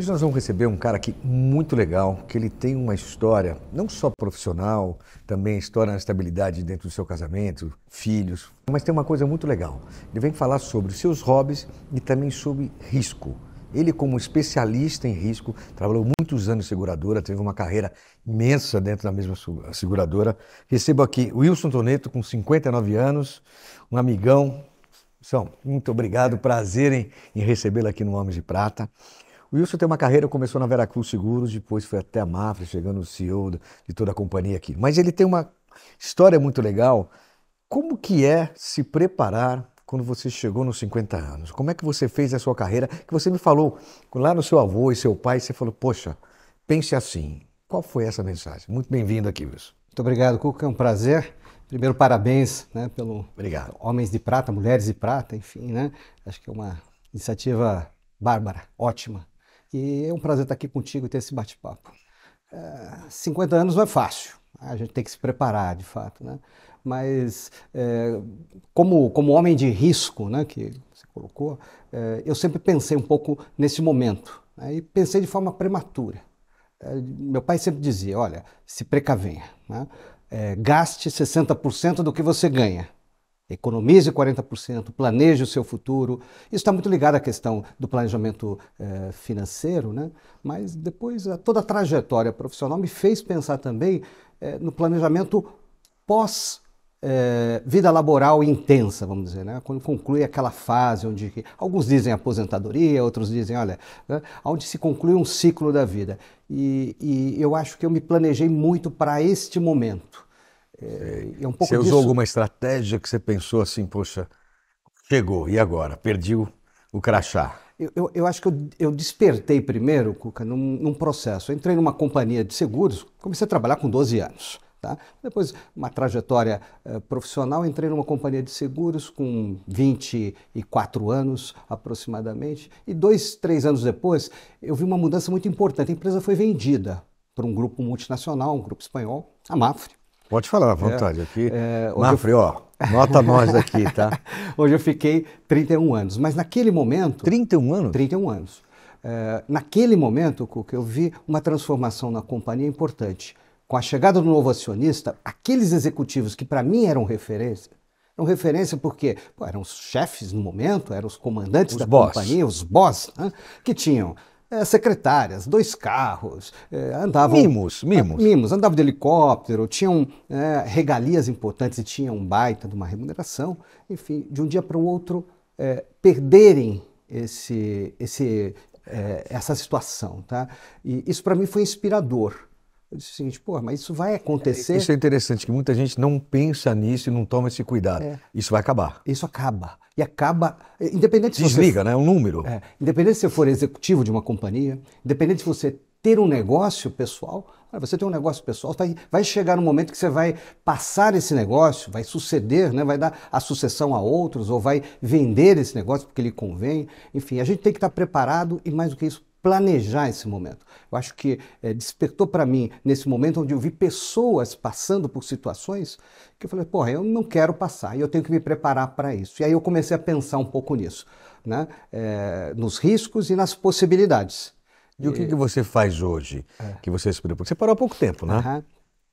Hoje nós vamos receber um cara aqui muito legal, que ele tem uma história não só profissional, também história na estabilidade dentro do seu casamento, filhos, mas tem uma coisa muito legal. Ele vem falar sobre seus hobbies e também sobre risco. Ele, como especialista em risco, trabalhou muitos anos em seguradora, teve uma carreira imensa dentro da mesma seguradora. Recebo aqui Wilson Toneto, com 59 anos, um amigão. São, muito obrigado, prazer em, em recebê-lo aqui no Homens de Prata. O Wilson tem uma carreira, começou na Veracruz Seguros, depois foi até a Mafra, chegando o CEO de toda a companhia aqui. Mas ele tem uma história muito legal. Como que é se preparar quando você chegou nos 50 anos? Como é que você fez a sua carreira? Que você me falou lá no seu avô e seu pai, você falou, poxa, pense assim. Qual foi essa mensagem? Muito bem-vindo aqui, Wilson. Muito obrigado, Cuca. É um prazer. Primeiro, parabéns né, pelo obrigado. Homens de Prata, Mulheres de Prata, enfim, né? Acho que é uma iniciativa bárbara, ótima. E é um prazer estar aqui contigo e ter esse bate-papo. É, 50 anos não é fácil, a gente tem que se preparar de fato, né? Mas é, como, como homem de risco, né, que você colocou, é, eu sempre pensei um pouco nesse momento né, e pensei de forma prematura. É, meu pai sempre dizia, olha, se precavenha, né? É, gaste 60% do que você ganha. Economize 40%, planeje o seu futuro. Isso está muito ligado à questão do planejamento eh, financeiro, né? mas depois a, eh, toda a trajetória profissional me fez pensar também eh, no planejamento pós vida laboral intensa, vamos dizer, né? quando conclui aquela fase onde alguns dizem aposentadoria, outros dizem, olha, né? onde se conclui um ciclo da vida. E, e eu acho que eu me planejei muito para este momento é, é um pouco você disso. usou alguma estratégia que você pensou assim, poxa, chegou, e agora? Perdi o, o crachá. Eu, eu, eu, acho que eu, eu despertei primeiro, Cuca, num, num processo. entrei numa companhia de seguros, comecei a trabalhar com 12 anos. Tá? Depois, uma trajetória uh, profissional, entrei numa companhia de seguros com 24 anos aproximadamente. E dois, três anos depois, eu vi uma mudança muito importante. A empresa foi vendida para um grupo multinacional, um grupo espanhol, a Mafre. Pode falar à é, vontade é, aqui. É, Mafre, eu... ó, nota nós aqui, tá? hoje eu fiquei 31 anos, mas naquele momento... 31 anos? 31 anos. É, naquele momento, Cuca, eu vi uma transformação na companhia importante. Com a chegada do novo acionista, aqueles executivos que para mim eram referência, eram referência porque pô, eram os chefes no momento, eram os comandantes os da boss. companhia, os boss, né, que tinham é, secretárias, dois carros, é, andavam. Mimos, é, mimos. Mimos, andavam de helicóptero, tinham é, regalias importantes e tinham um baita de uma remuneração. Enfim, de um dia para o outro, é, perderem esse, esse, é, essa situação. Tá? E isso para mim foi inspirador. Eu disse o seguinte, pô, mas isso vai acontecer. Isso é interessante, que muita gente não pensa nisso e não toma esse cuidado. Isso vai acabar. Isso acaba e acaba. Independente se Desliga, você, né? É um número. É, independente se você for executivo de uma companhia, independente se você ter um negócio pessoal, você tem um negócio pessoal, tá aí, vai chegar um momento que você vai passar esse negócio, vai suceder, né? vai dar a sucessão a outros, ou vai vender esse negócio porque lhe convém. Enfim, a gente tem que estar preparado e, mais do que isso, planejar esse momento. Eu acho que é, despertou para mim nesse momento onde eu vi pessoas passando por situações que eu falei, porra, eu não quero passar e eu tenho que me preparar para isso. E aí eu comecei a pensar um pouco nisso, né? É, nos riscos e nas possibilidades. E o que, que você faz hoje é. que você se Você parou há pouco tempo, né? Uhum.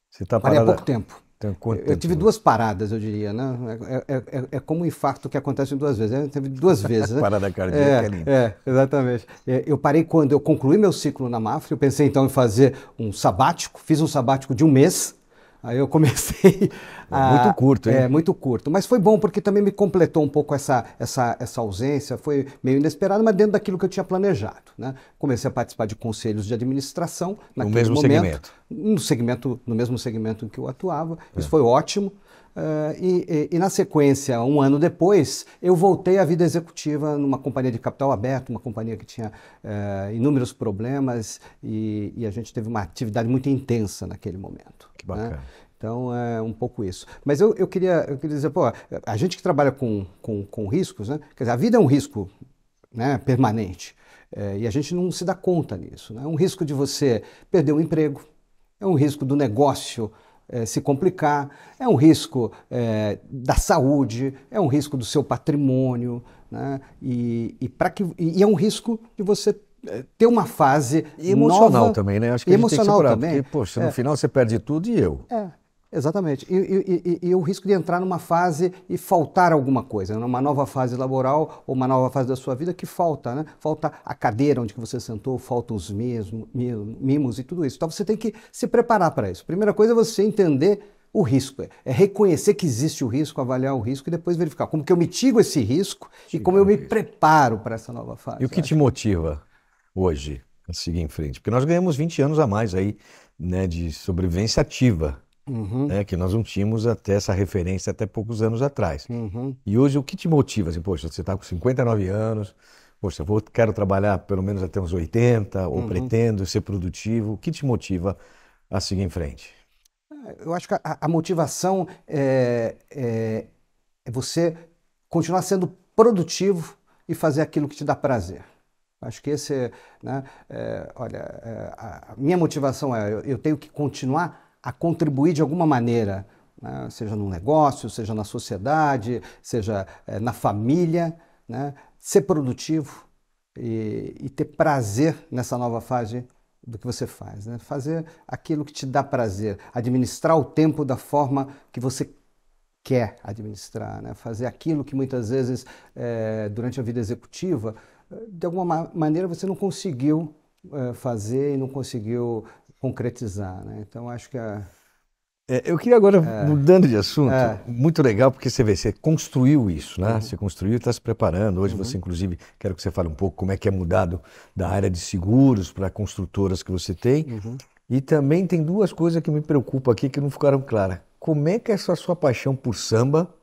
Você está parado... há pouco tempo. Então, eu tive duas paradas, eu diria, né? É, é, é, é, como um infarto que acontece duas vezes. Eu né? tive duas vezes. Né? Parada cardíaca. É, é, é exatamente. É, eu parei quando eu concluí meu ciclo na Mafra. Eu pensei então em fazer um sabático. Fiz um sabático de um mês Aí eu comecei é a, Muito curto, hein? É, muito curto. Mas foi bom porque também me completou um pouco essa, essa, essa ausência. Foi meio inesperado, mas dentro daquilo que eu tinha planejado. Né? Comecei a participar de conselhos de administração. Naquele no mesmo momento, segmento? No, segmento, no mesmo segmento em que eu atuava. É. Isso foi ótimo. Uh, e, e, e, na sequência, um ano depois, eu voltei à vida executiva numa companhia de capital aberto, uma companhia que tinha uh, inúmeros problemas e, e, a gente teve uma atividade muito intensa naquele momento. Que bacana. Né? Então, é um pouco isso. Mas eu, eu, queria, eu queria dizer, pô, a gente que trabalha com, com, com riscos, né? quer dizer, a vida é um risco né, permanente. É, e a gente não se dá conta nisso. Né? É um risco de você perder o um emprego, é um risco do negócio eh, se complicar, é um risco é, da saúde, é um risco do seu patrimônio, né? e, e para que, e é um risco de você eh, ter uma fase emocional nova, também, né? Acho que emocional a gente tem que segurar, também. Porque, poxa, no é. final você perde tudo e eu. É. Exatamente. E, e, e, e, o risco de entrar numa fase e faltar alguma coisa, numa né? nova fase laboral ou uma nova fase da sua vida que falta, né? Falta a cadeira onde você sentou, faltam os mimos e tudo isso. Então você tem que se preparar para isso. Primeira coisa é você entender o risco, é reconhecer que existe o risco, avaliar o risco e depois verificar como que eu mitigo esse risco e como eu me risco. preparo para essa nova fase. E o que te motiva hoje a seguir em frente? Porque nós ganhamos 20 anos a mais aí, né, de sobrevivência ativa uhum. né, que nós não tínhamos até essa referência até poucos anos atrás. Uhum. E hoje o que te motiva? Assim, poxa, você está com 59 anos, poxa, eu vou, quero trabalhar pelo menos até uns 80, ou uhum. pretendo ser produtivo. O que te motiva a seguir em frente? Ah, eu acho que a, a motivação é, é, é você continuar sendo produtivo e fazer aquilo que te dá prazer. Acho que esse, é, né, é, olha, é, a minha motivação é eu, eu, tenho que continuar a contribuir de alguma maneira, né? seja num negócio, seja na sociedade, seja é, na família, né? ser produtivo e, e, ter prazer nessa nova fase do que você faz. Né? Fazer aquilo que te dá prazer, administrar o tempo da forma que você quer administrar, né? fazer aquilo que muitas vezes, é, durante a vida executiva, eh, de alguma maneira você não conseguiu fazer e não conseguiu concretizar. Né? Então, acho que a, é, eu queria agora, é. mudando de assunto, é. muito legal, porque você vê, você construiu isso, né? Uhum. Você construiu e está se preparando. Hoje uhum. você, inclusive, quero que você fale um pouco como é que é mudado da área de seguros para construtoras que você tem. Uhum. E também tem duas coisas que me preocupam aqui que não ficaram claras. Como é que é essa sua paixão por samba?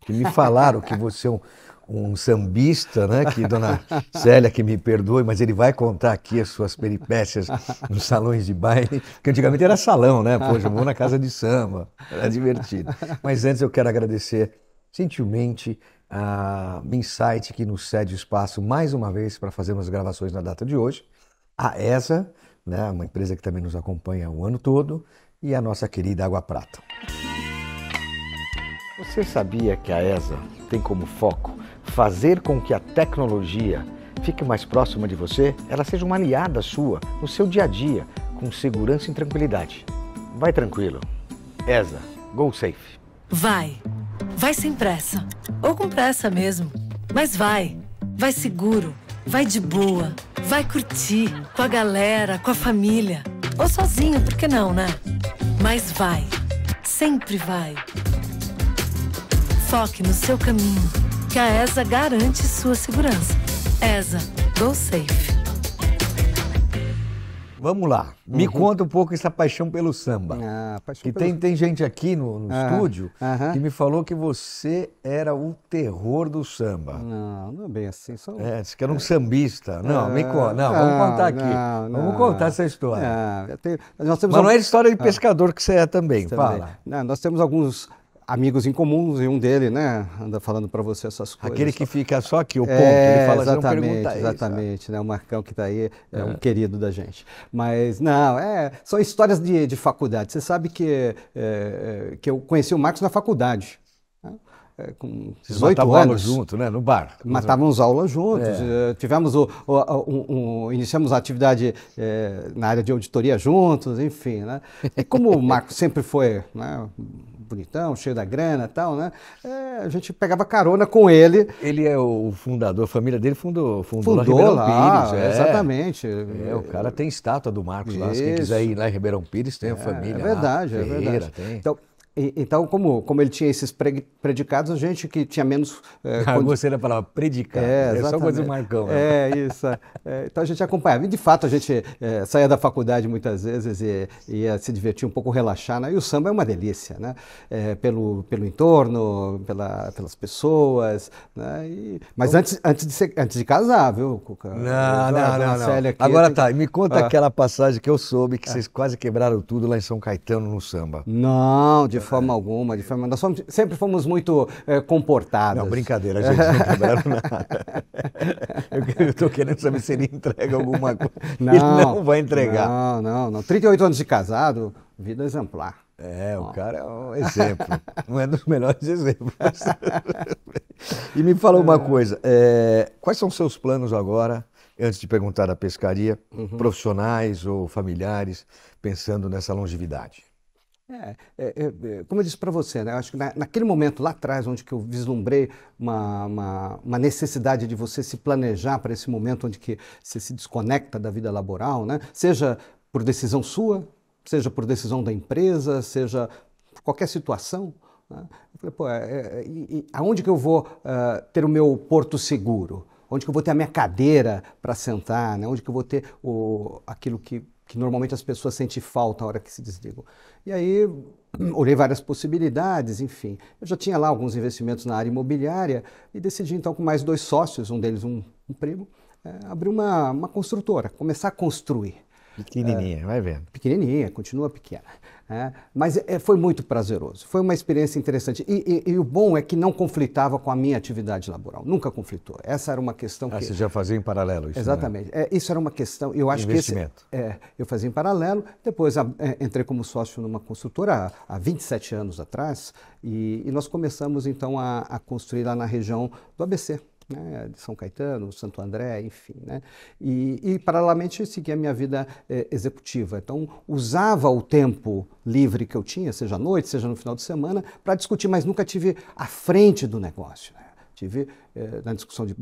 Que me falaram que você é um um sambista, né? Que dona Célia, que me perdoe, mas ele vai contar aqui as suas peripécias nos salões de baile, que antigamente era salão, né? Poxa, eu vou na casa de samba, era divertido. Mas antes eu quero agradecer gentilmente a Insight, que nos cede espaço mais uma vez para fazermos gravações na data de hoje, a ESA, né? Uma empresa que também nos acompanha o ano todo, e a nossa querida Água Prata. Você sabia que a ESA tem como foco fazer com que a tecnologia fique mais próxima de você, ela seja uma aliada sua no seu dia a dia, com segurança e tranquilidade. Vai tranquilo. ESA, go safe. Vai. Vai sem pressa. Ou com pressa mesmo. Mas vai. Vai seguro. Vai de boa. Vai curtir. Com a galera, com a família. Ou sozinho, por que não, né? Mas vai. Sempre vai. Foque no seu caminho que a ESA garante sua segurança. ESA, Go Safe. Vamos lá. Uhum. Me conta um pouco essa paixão pelo samba. Ah, paixão que pelo... Tem, tem gente aqui no, no ah, estúdio ah, que me falou que você era o terror do samba. Não, não é bem assim. Só... É, disse que era um é. sambista. Não, me ah, conta. Não, vamos contar aqui. Não, não. vamos contar essa história. Ah, tenho... Mas não é história de ah. pescador que você é também. também. Fala. Não, nós temos alguns amigos em comuns e um dele, né, anda falando para você essas coisas. Aquele que fica só aqui, o é, ponto, é, ele fala exatamente, não Exatamente, isso, né? o Marcão que está aí é, é, um querido da gente. Mas não, é, são histórias de, de faculdade. Você sabe que, é, é que eu conheci o Marcos na faculdade. Né? É, com 18 matavam anos. junto, né? No bar. Matávamos aulas juntos. É. Eh, tivemos o, o, o, o, iniciamos a atividade é, na área de auditoria juntos, enfim, né? E como o Marco sempre foi né, bonitão, cheio da grana e tal, né? É, a gente pegava carona com ele. Ele é o fundador, a família dele fundou, fundou, fundou lá, lá Pires. É. Exatamente. É, o cara tem estátua do Marcos Isso. lá. Se quem quiser ir lá em Ribeirão Pires, tem a é, família. É verdade, lá, é verdade. Ferreira, tem. Então, então, como, como ele tinha esses predicados, a gente que tinha menos. É, ah, condi... Você era palavra predicado. É, é só coisa do Marcão. Né? É, isso. É. é, então a gente acompanhava. E de fato a gente é, saía da faculdade muitas vezes e ia se divertir um pouco, relaxar. Né? E o samba é uma delícia, né? É, pelo, pelo entorno, pela, pelas pessoas. Né? E... mas antes, antes, de ser, antes de casar, viu, Cuca? Não, não, não. não, Aqui, Agora tá, me conta ah. aquela passagem que eu soube que ah. vocês quase quebraram tudo lá em São Caetano no samba. Não, de forma é. alguma, de forma. Nós fomos, sempre fomos muito é, eh, comportados. Não, brincadeira, a gente não quebraram nada. Eu estou querendo saber se ele entrega alguma coisa. Não, ele não vai entregar. Não, não, não. 38 anos de casado, vida exemplar. É, Bom. o cara é um exemplo. um é dos melhores exemplos. e me fala uma é. coisa: é, quais são os seus planos agora? antes de perguntar da pescaria, uhum. profissionais ou familiares, pensando nessa longevidade? É, é, é, é, como eu disse para você, né, acho que na, naquele momento lá atrás, onde que eu vislumbrei uma, uma, uma necessidade de você se planejar para esse momento onde que você se desconecta da vida laboral, né, seja por decisão sua, seja por decisão da empresa, seja por qualquer situação, né, eu falei, pô, é, é, e, aonde que eu vou uh, ter o meu porto seguro? Onde que eu vou ter a minha cadeira para sentar? Né? Onde que eu vou ter o, aquilo que que normalmente as pessoas sentem falta na hora que se desligam. E aí olhei várias possibilidades, enfim. Eu já tinha lá alguns investimentos na área imobiliária e decidi então com mais dois sócios, um deles um, um primo, é, abrir uma, uma construtora, começar a construir. Pequenininha, é, vai vendo. Pequenininha, continua pequena. É, mas é, foi muito prazeroso, foi uma experiência interessante. E, e, e, o bom é que não conflitava com a minha atividade laboral, nunca conflitou. Essa era uma questão ah, que. Você já fazia em paralelo isso? Né? Exatamente. Né? É, isso era uma questão. Eu acho Investimento. que. Esse, é, eu fazia em paralelo, depois a, é, entrei como sócio numa consultora há, há 27 anos atrás, e, e nós começamos então a, a construir lá na região do ABC né, de São Caetano, Santo André, enfim. Né, e, e, paralelamente, seguia a minha vida eh, executiva. Então, usava o tempo livre que eu tinha, seja à noite, seja no final de semana, para discutir, mas nunca tive à frente do negócio. Né. Tive eh, na discussão de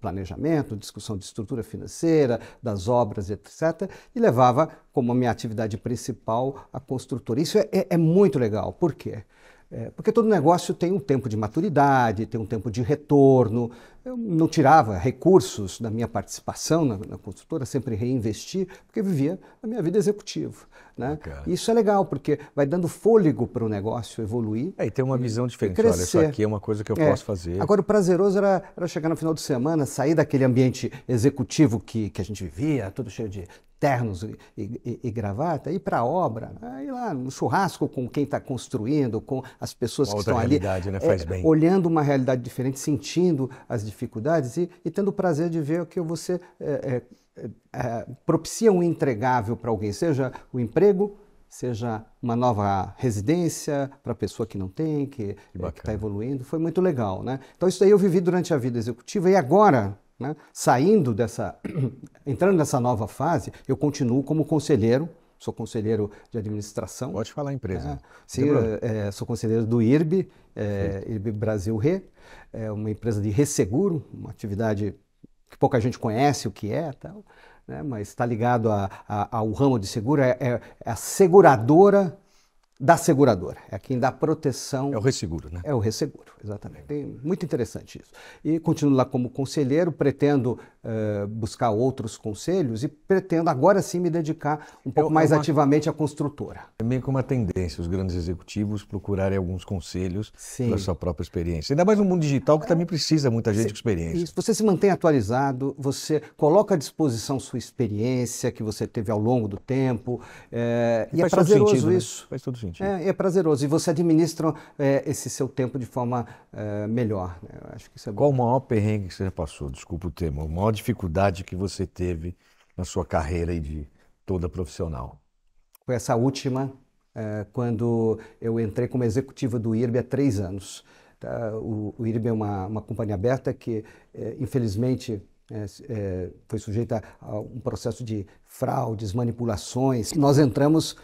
planejamento, discussão de estrutura financeira, das obras, etc., e levava como a minha atividade principal a construtora. Isso é, é, é muito legal. Por quê? É, porque todo negócio tem um tempo de maturidade, tem um tempo de retorno. Eu não tirava recursos da minha participação na, na consultora, sempre reinvesti, porque vivia a minha vida executiva. Né? E isso é legal, porque vai dando fôlego para o negócio evoluir. É, e tem uma visão diferente. Olha, isso aqui é uma coisa que eu é. posso fazer. Agora, o prazeroso era, era chegar no final de semana, sair daquele ambiente executivo que, que a gente vivia, tudo cheio de ternos e, e, e gravata, ir para a obra, né? ir lá no churrasco com quem está construindo, com as pessoas uma que estão ali, né? é, olhando uma realidade diferente, sentindo as dificuldades e, e tendo o prazer de ver o que você é, é, é propicia um entregável para alguém, seja o emprego, seja uma nova residência para a pessoa que não tem, que está evoluindo. Foi muito legal, né? Então isso aí eu vivi durante a vida executiva e agora né? Saindo dessa, entrando nessa nova fase, eu continuo como conselheiro, sou conselheiro de administração. Pode falar empresa. É, sim, é, sou conselheiro do IRB, é, IRB Brasil Re, é uma empresa de resseguro, uma atividade que pouca gente conhece o que é, tal, né? mas está ligado a, a, ao ramo de seguro, é, é a seguradora da seguradora, é quem dá proteção. É o resseguro, né? É o resseguro, exatamente. muito interessante isso. E continuo lá como conselheiro, pretendo eh, buscar outros conselhos e pretendo agora sim me dedicar um pouco eu, mais uma... ativamente à construtora. É meio que uma tendência os grandes executivos procurarem alguns conselhos sim. da sua própria experiência. Ainda mais no mundo digital que é... também precisa muita gente sim, com experiência. Isso. Você se mantém atualizado, você coloca à disposição sua experiência que você teve ao longo do tempo é... e, e é prazeroso sentido, né? isso. Né? Faz todo sentido. É, é prazeroso e você administra eh, esse seu tempo de forma melhor. Né? acho que isso é Qual o maior perrengue que você já passou? Desculpa o tema. O maior dificuldade que você teve na sua carreira e de toda profissional? Foi essa última, eh, quando eu entrei como executiva do IRB há três anos. Tá, o, IRB é uma, uma companhia aberta que, eh, infelizmente, eh, foi sujeita a um processo de fraudes, manipulações. Nós entramos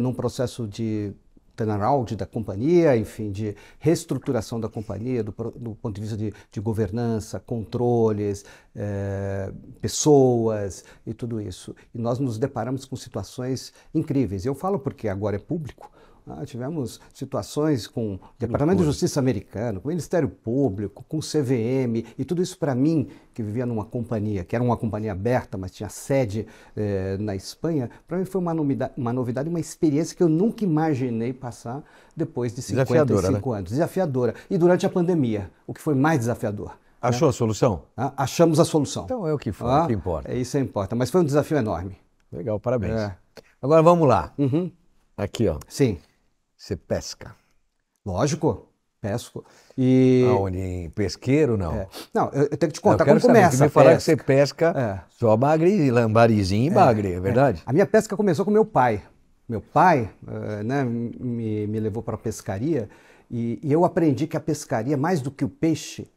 num processo de turnaround da companhia, enfim, de reestruturação da companhia do, do ponto de vista de, de governança, controles, é, pessoas e tudo isso. E nós nos deparamos com situações incríveis. Eu falo porque agora é público, ah, tivemos situações com o Departamento Loucura. de Justiça americano, com o Ministério Público, com o CVM, e tudo isso para mim, que vivia numa companhia, que era uma companhia aberta, mas tinha sede eh, na Espanha, para mim foi uma novidade, uma novidade, uma experiência que eu nunca imaginei passar depois de 55 né? anos. Desafiadora. E durante a pandemia, o que foi mais desafiador. Né? Achou né? a solução? Ah, achamos a solução. Então é o que, foi, ah, é que importa. É isso é que importa. Mas foi um desafio enorme. Legal, parabéns. É. Agora vamos lá. Uhum. Aqui, ó. Sim. Você pesca. Lógico, pesco. E... Aonde? Em pesqueiro, não? É. Não, eu, tenho que te contar eu como saber, começa. Você me falar que você pesca é. só bagre, lambarizinho e é, bagre, é, é verdade? A minha pesca começou com meu pai. Meu pai eh, né, me, me levou para a pescaria e, e, eu aprendi que a pescaria, mais do que o peixe...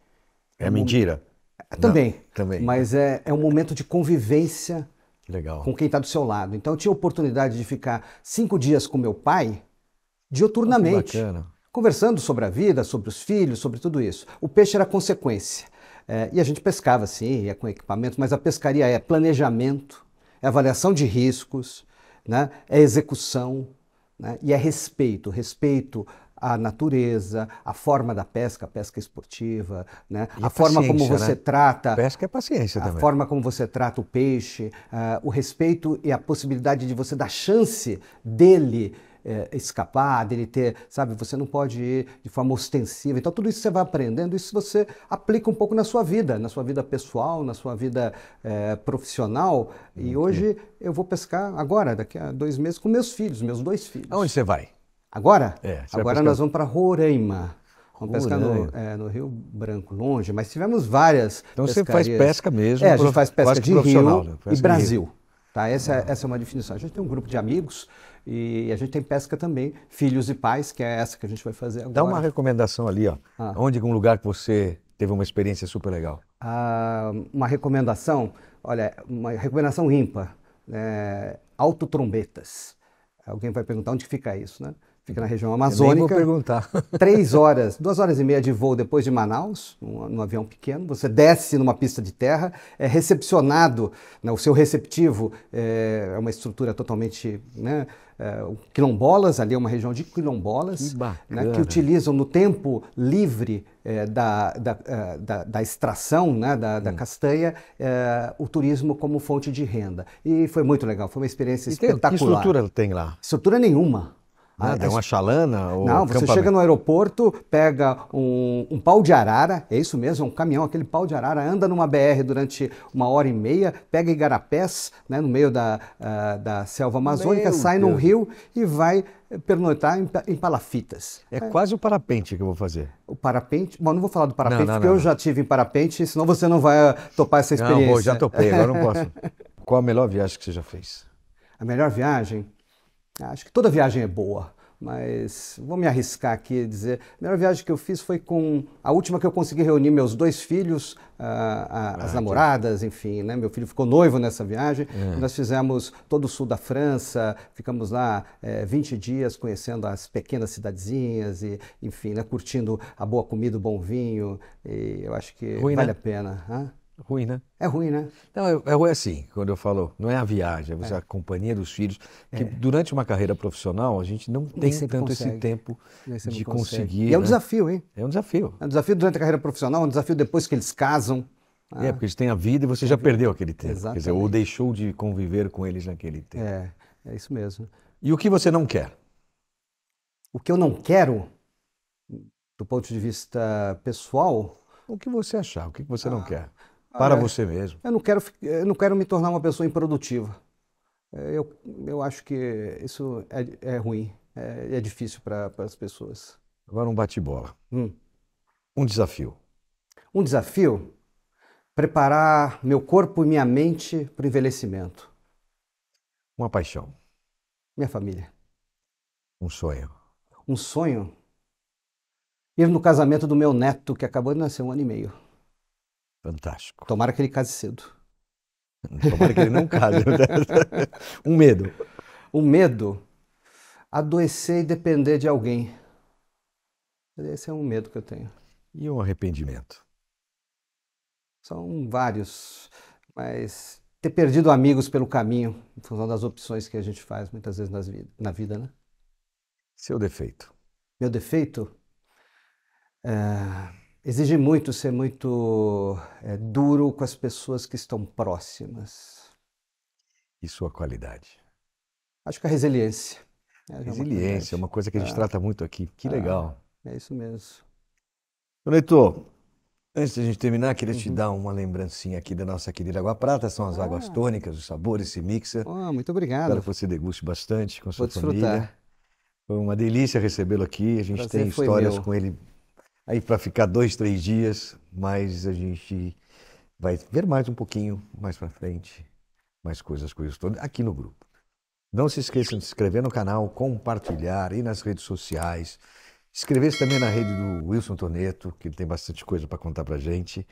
É, mentira. É, também. Não, também. Mas é, é um momento de convivência Legal. com quem está do seu lado. Então eu tinha a oportunidade de ficar cinco dias com meu pai dioturnamente, ah, conversando sobre a vida, sobre os filhos, sobre tudo isso. O peixe era consequência. É, e a gente pescava, sim, ia com equipamento, mas a pescaria é planejamento, é avaliação de riscos, né? é execução né? e é respeito respeito à natureza, à forma da pesca, a pesca esportiva, né? a, forma como você né? trata. Pesca é paciência a também. A forma como você trata o peixe, uh, o respeito e a possibilidade de você dar chance dele é, escapar, dele ter, sabe, você não pode ir de forma ostensiva. Então, tudo isso você vai aprendendo, isso você aplica um pouco na sua vida, na sua vida pessoal, na sua vida é, profissional. E okay. hoje eu vou pescar agora, daqui a dois meses, com meus filhos, meus dois filhos. Aonde você vai? Agora? É, você agora nós vamos para Roraima. Vamos pescar no, é, no, Rio Branco, longe, mas tivemos várias. Então pescarias. você faz pesca mesmo. É, a gente faz né? pesca de rio né? e Brasil. Rio. Tá? Essa, essa é uma definição. A gente tem um grupo de amigos e a gente tem pesca também, filhos e pais, que é essa que a gente vai fazer agora. Dá uma recomendação ali, ó. Ah. Onde um lugar que você teve uma experiência super legal? Ah, uma recomendação, olha, uma recomendação ímpar. É, autotrombetas. Alguém vai perguntar onde fica isso, né? fica na região amazônica. Eu vou perguntar. Três horas, duas horas e meia de voo depois de Manaus, num, num avião pequeno. Você desce numa pista de terra, é recepcionado, né, o seu receptivo é, é uma estrutura totalmente né, é, quilombolas, ali é uma região de quilombolas, que, né, que utilizam no tempo livre é, da, da, é, da, da, extração né, da, da hum. castanha é, o turismo como fonte de renda. E foi muito legal, foi uma experiência e espetacular. que estrutura tem lá? Estrutura nenhuma. Ah, Nada, é uma chalana? Ou não, você campamento. chega no aeroporto, pega um, um, pau de arara, é isso mesmo, é um caminhão, aquele pau de arara, anda numa BR durante uma hora e meia, pega igarapés né, no meio da, uh, da selva amazônica, sai num rio e vai pernoitar em, em palafitas. É, é, quase o parapente que eu vou fazer. O parapente? Bom, não vou falar do parapente, não, não, porque não, eu já tive em parapente, senão você não vai ah, topar essa experiência. Não, já topei, agora não posso. Qual a melhor viagem que você já fez? A melhor viagem? Acho que toda viagem é boa, mas vou me arriscar aqui e dizer: a melhor viagem que eu fiz foi com a última que eu consegui reunir meus dois filhos, a, ah, a, ah, ah, as namoradas, enfim, né? Meu filho ficou noivo nessa viagem. É. Nós fizemos todo o sul da França, ficamos lá é, eh, 20 dias conhecendo as pequenas cidadezinhas e, enfim, né, curtindo a boa comida, o bom vinho. eu acho que vale né? a pena. Ruim, né? É ruim, né? Então é, ruim assim, quando eu falo, não é a viagem, é, é. a companhia dos filhos. Que é. durante uma carreira profissional, a gente não tem tanto consegue. esse tempo de conseguir. E é um né? desafio, hein? É um desafio. É um desafio durante a carreira profissional, é um desafio depois que eles casam. Né? É, ah. porque eles têm a vida e você já perdeu aquele tempo. Exatamente. Quer dizer, ou deixou de conviver com eles naquele tempo. É, é isso mesmo. E o que você não quer? O que eu não quero, do ponto de vista pessoal. O que você achar, o que você não ah, quer? para ah, é. você mesmo. Eu não, quero, eu não quero me tornar uma pessoa improdutiva. É, eu, eu acho que isso é, é ruim, é, é difícil para as pessoas. Agora um bate-bola. Hum. Um desafio. Um desafio? Preparar meu corpo e minha mente para o envelhecimento. Uma paixão. Minha família. Um sonho. Um sonho? Ir no casamento do meu neto, que acabou de nascer um ano e meio. Fantástico. Tomara que ele case cedo. Tomara que ele não case. Né? um medo. Um medo? Adoecer e depender de alguém. Esse é um medo que eu tenho. E um arrependimento? São vários, mas ter perdido amigos pelo caminho, em função das opções que a gente faz muitas vezes nas vid na vida, né? Seu defeito. Meu defeito? É... Exige muito ser muito é, duro com as pessoas que estão próximas. E sua qualidade? Acho que a resiliência. Né, é resiliência, é uma coisa que a gente ah. trata muito aqui. Que ah, legal. É isso mesmo. Leitor, antes da gente terminar, queria uhum. te dar uma lembrancinha aqui da nossa querida Água Prata. São as ah. águas tônicas, os sabores se mixa. Oh, muito obrigado. Espero que você deguste bastante com sua Vou família. Desfrutar. Foi uma delícia recebê-lo aqui. A gente Prazer tem histórias com ele aí para ficar dois, três dias, mas a gente vai ver mais um pouquinho mais para frente, mais coisas, coisas todas aqui no grupo. Não se esqueçam de se inscrever no canal, compartilhar e nas redes sociais. Inscrever-se também na rede do Wilson Toneto, que ele tem bastante coisa para contar para gente.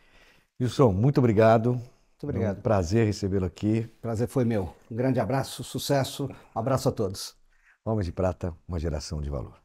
Wilson, muito obrigado. Muito obrigado. É um prazer recebê-lo aqui. Prazer foi meu. Um grande abraço, sucesso. Um abraço a todos. Homens de Prata, uma geração de valor.